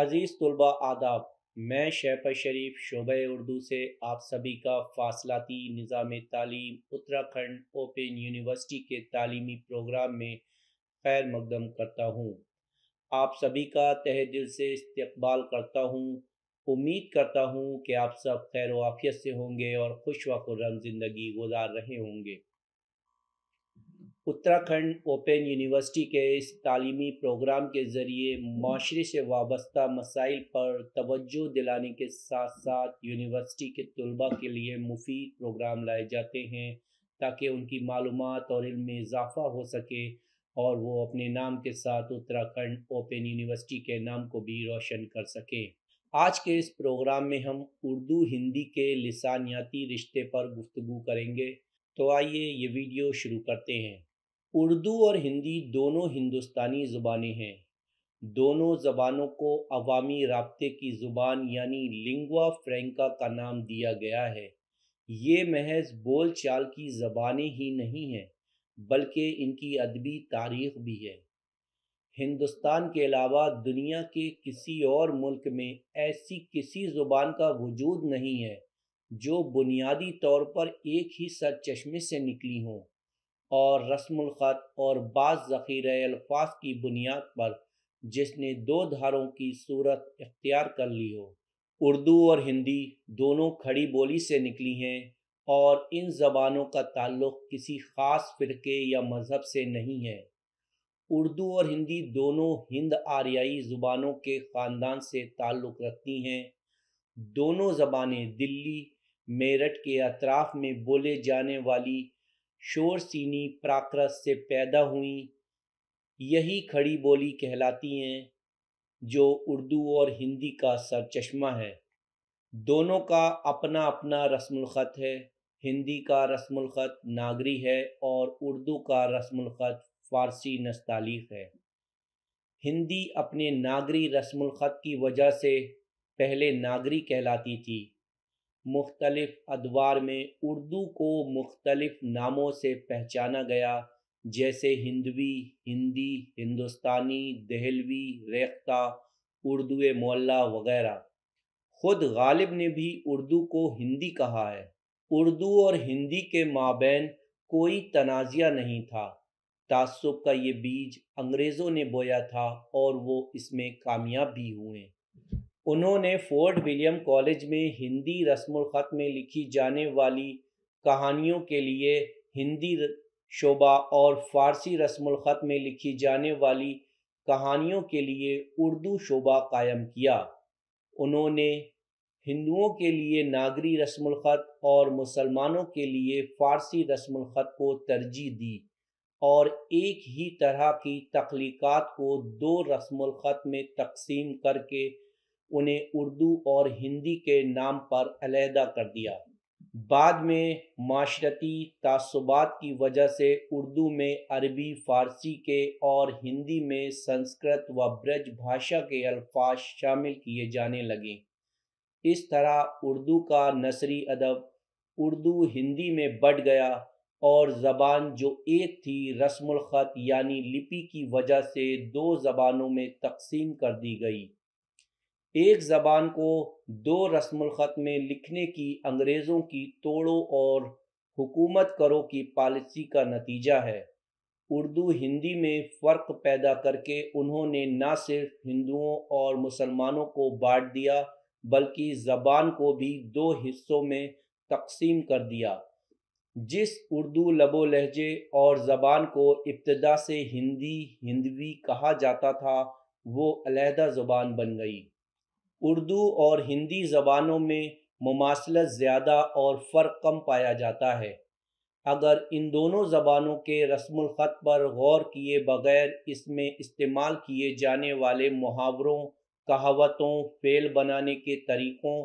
अजीज़ तलबा आदाब मैं शैपर शरीफ शोब उर्दू से आप सभी का फासलाती निज़ाम तालीम उत्तराखंड ओपन यूनिवर्सिटी के तालीमी प्रोग्राम में खैर मकदम करता हूँ आप सभी का तह दिल से इस्तबाल करता हूँ उम्मीद करता हूँ कि आप सब खैर वाफियत से होंगे और खुश व ज़िंदगी गुजार रहे होंगे उत्तराखंड ओपन यूनिवर्सिटी के इस तालीमी प्रोग्राम के ज़रिए माशरे से वाबस्ता मसाइल पर तवज्जो दिलाने के साथ साथ यूनिवर्सिटी के तलबा के लिए मुफीद प्रोग्राम लाए जाते हैं ताकि उनकी मालूम और इल्म में इजाफा हो सके और वो अपने नाम के साथ उत्तराखंड ओपन यूनिवर्सिटी के नाम को भी रोशन कर सकें आज के इस प्रोग्राम में हम उर्दू हिंदी के लसानियाती रिश्ते पर गुफ्तु करेंगे तो आइए ये वीडियो शुरू करते हैं उर्दू और हिंदी दोनों हिंदुस्तानी ज़ुबानें हैं दोनों ज़बानों को अवामी रबते की ज़ुबान यानी लिंगवा फ्रेंका का नाम दिया गया है ये महज बोल चाल की ज़बानें ही नहीं हैं बल्कि इनकी अदबी तारीख भी है हिंदुस्तान के अलावा दुनिया के किसी और मुल्क में ऐसी किसी ज़ुबान का वजूद नहीं है जो बुनियादी तौर पर एक ही सर चश्मे से निकली हों और रस्मखत और बाज़ ज़ख़ीर अल्फाज की बुनियाद पर जिसने दो धारों की सूरत इख्तियार कर ली हो उर्दू और हिंदी दोनों खड़ी बोली से निकली हैं और इन ज़बानों का ताल्लुक़ किसी ख़ास फ़िरके या मज़हब से नहीं है उर्दू और हिंदी दोनों हिंद आर्याई ज़ुबानों के ख़ानदान से ताल्लुक़ रखती हैं दोनों ज़बानें दिल्ली मेरठ के अतराफ़ में बोले जाने वाली शोरसीनी प्राकृत से पैदा हुई यही खड़ी बोली कहलाती हैं जो उर्दू और हिंदी का सरचश्मा है दोनों का अपना अपना रस्मखत है हिंदी का रस्म नागरी है और उर्दू का रस्म फ़ारसी नस्तालीख है हिंदी अपने नागरी रस्मखत की वजह से पहले नागरी कहलाती थी मुख्तलिफ अदवार में उर्दू को मुख्तलिफ नामों से पहचाना गया जैसे हिंदवी हिंदी हिंदुस्तानी दहलवी रेख्ता उर्दू मोल्ला वगैरह खुद गालिब ने भी उर्दू को हिंदी कहा है उर्दू और हिंदी के माबेन कोई तनाज़िया नहीं था तासुब का ये बीज अंग्रेज़ों ने बोया था और वो इसमें कामयाब भी हुए उन्होंने फोर्ट विलियम कॉलेज में हिंदी ख़त में लिखी जाने वाली कहानियों के लिए हिंदी शोबा और फारसी ख़त में लिखी जाने वाली कहानियों के लिए उर्दू शोबा कायम किया उन्होंने हिंदुओं के लिए नागरी ख़त और मुसलमानों के लिए फारसी ख़त को तरजीह दी और एक ही तरह की तख्लीक़ात को दो ख़त में तकसीम करके उन्हें उर्दू और हिंदी के नाम पर अलहदा कर दिया बाद में माशरती तसुबात की वजह से उर्दू में अरबी फ़ारसी के और हिंदी में संस्कृत व ब्रज भाषा के अल्फाज शामिल किए जाने लगे इस तरह उर्दू का नसरी अदब उर्दू हिंदी में बढ़ गया और ज़बान जो एक थी रस्म यानी लिपि की वजह से दो ज़बानों में तकसीम कर दी गई एक ज़बान को दो ख़त में लिखने की अंग्रेज़ों की तोड़ो और हुकूमत करो की पॉलिसी का नतीजा है उर्दू हिंदी में फ़र्क पैदा करके उन्होंने न सिर्फ हिंदुओं और मुसलमानों को बांट दिया बल्कि ज़बान को भी दो हिस्सों में तकसीम कर दिया जिस उर्दू लबो लहजे और ज़बान को इब्तदा से हिंदी हिंदवी कहा जाता था वो अलहदा ज़ुबान बन गई उर्दू और हिंदी ज़बानों में मुमासलत ज़्यादा और फ़र्क कम पाया जाता है अगर इन दोनों ज़बानों के ख़त पर गौर किए बगैर इसमें इस्तेमाल किए जाने वाले मुहावरों कहावतों फेल बनाने के तरीक़ों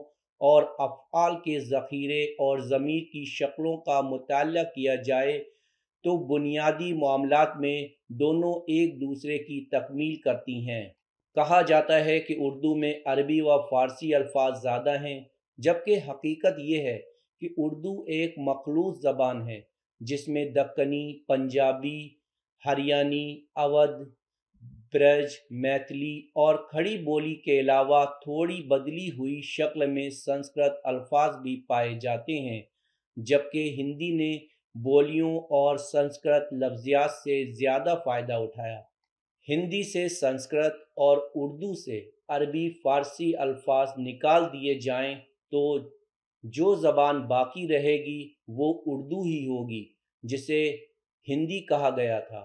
और अफ़ाल के ज़ख़ीरे और ज़मीर की शक्लों का मुताल किया जाए तो बुनियादी मामलों में दोनों एक दूसरे की तकमील करती हैं कहा जाता है कि उर्दू में अरबी व फारसी अल्फाज ज़्यादा हैं जबकि हकीकत ये है कि उर्दू एक मखलूस ज़बान है जिसमें दक्कनी पंजाबी हरियाणी अवध ब्रज मैथिली और खड़ी बोली के अलावा थोड़ी बदली हुई शक्ल में संस्कृत अल्फाज भी पाए जाते हैं जबकि हिंदी ने बोलियों और संस्कृत लफ्जियात से ज़्यादा फ़ायदा उठाया हिंदी से संस्कृत और उर्दू से अरबी फ़ारसी अल्फाज निकाल दिए जाएं तो जो ज़बान बाकी रहेगी वो उर्दू ही होगी जिसे हिंदी कहा गया था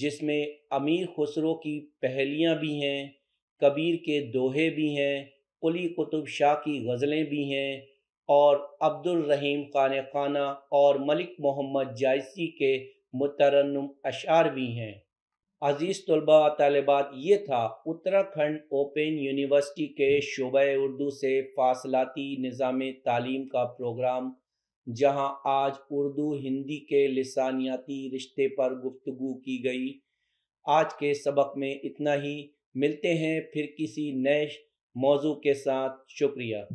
जिसमें अमीर खुसरो की पहलियाँ भी हैं कबीर के दोहे भी हैं कुली कुतुब शाह की गज़लें भी हैं और अब्दुल रहीम खान खाना और मलिक मोहम्मद जायसी के मुतरनम अशार भी हैं अजीज़ तलबा तलबात ये था उत्तराखंड ओपन यूनिवर्सिटी के शुबे उर्दू से फासलाती निज़ाम तालीम का प्रोग्राम जहां आज उर्दू हिंदी के लसानियाती रिश्ते पर गुफ्तु की गई आज के सबक में इतना ही मिलते हैं फिर किसी नए मौजू के साथ शुक्रिया